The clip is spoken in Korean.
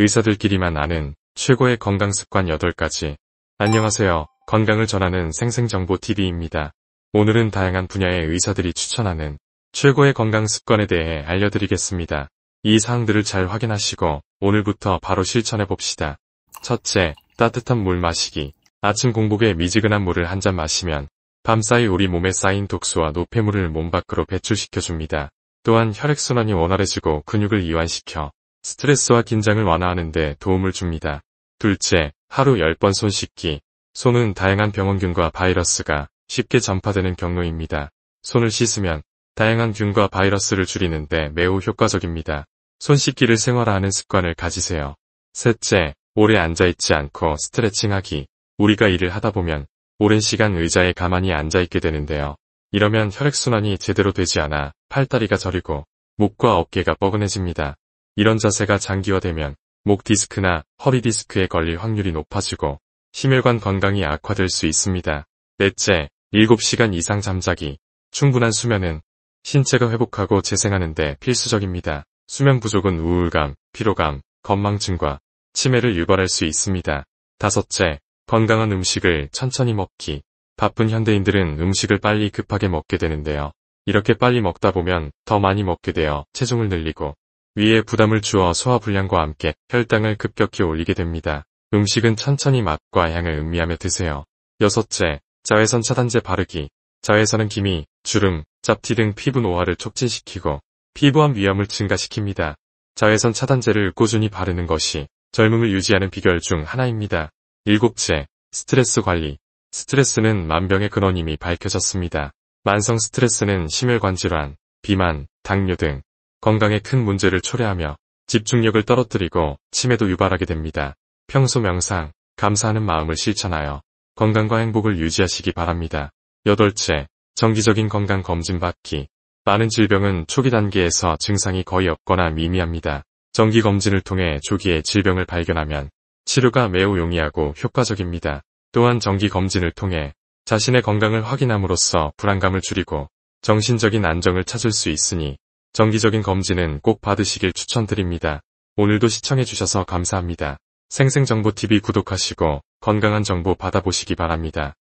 의사들끼리만 아는 최고의 건강습관 8가지. 안녕하세요. 건강을 전하는 생생정보TV입니다. 오늘은 다양한 분야의 의사들이 추천하는 최고의 건강습관에 대해 알려드리겠습니다. 이 사항들을 잘 확인하시고 오늘부터 바로 실천해봅시다. 첫째, 따뜻한 물 마시기. 아침 공복에 미지근한 물을 한 잔 마시면 밤사이 우리 몸에 쌓인 독소와 노폐물을 몸 밖으로 배출시켜줍니다. 또한 혈액순환이 원활해지고 근육을 이완시켜 스트레스와 긴장을 완화하는데 도움을 줍니다. 둘째, 하루 10번 손 씻기. 손은 다양한 병원균과 바이러스가 쉽게 전파되는 경로입니다. 손을 씻으면 다양한 균과 바이러스를 줄이는데 매우 효과적입니다. 손 씻기를 생활화하는 습관을 가지세요. 셋째, 오래 앉아있지 않고 스트레칭하기. 우리가 일을 하다 보면 오랜 시간 의자에 가만히 앉아있게 되는데요. 이러면 혈액순환이 제대로 되지 않아 팔다리가 저리고 목과 어깨가 뻐근해집니다. 이런 자세가 장기화되면 목 디스크나 허리 디스크에 걸릴 확률이 높아지고 심혈관 건강이 악화될 수 있습니다. 넷째, 7시간 이상 잠자기. 충분한 수면은 신체가 회복하고 재생하는 데 필수적입니다. 수면 부족은 우울감, 피로감, 건망증과 치매를 유발할 수 있습니다. 다섯째, 건강한 음식을 천천히 먹기. 바쁜 현대인들은 음식을 빨리 급하게 먹게 되는데요. 이렇게 빨리 먹다 보면 더 많이 먹게 되어 체중을 늘리고 위에 부담을 주어 소화불량과 함께 혈당을 급격히 올리게 됩니다. 음식은 천천히 맛과 향을 음미하며 드세요. 여섯째, 자외선 차단제 바르기. 자외선은 기미, 주름, 잡티등 피부 노화를 촉진시키고 피부암 위험을 증가시킵니다. 자외선 차단제를 꾸준히 바르는 것이 젊음을 유지하는 비결 중 하나입니다. 일곱째, 스트레스 관리. 스트레스는 만병의 근원임이 밝혀졌습니다. 만성 스트레스는 심혈관 질환, 비만, 당뇨 등 건강에 큰 문제를 초래하며 집중력을 떨어뜨리고 치매도 유발하게 됩니다. 평소 명상, 감사하는 마음을 실천하여 건강과 행복을 유지하시기 바랍니다. 여덟째, 정기적인 건강 검진 받기. 많은 질병은 초기 단계에서 증상이 거의 없거나 미미합니다. 정기 검진을 통해 조기에 질병을 발견하면 치료가 매우 용이하고 효과적입니다. 또한 정기 검진을 통해 자신의 건강을 확인함으로써 불안감을 줄이고 정신적인 안정을 찾을 수 있으니 정기적인 검진은 꼭 받으시길 추천드립니다. 오늘도 시청해주셔서 감사합니다. 생생정보TV 구독하시고 건강한 정보 받아보시기 바랍니다.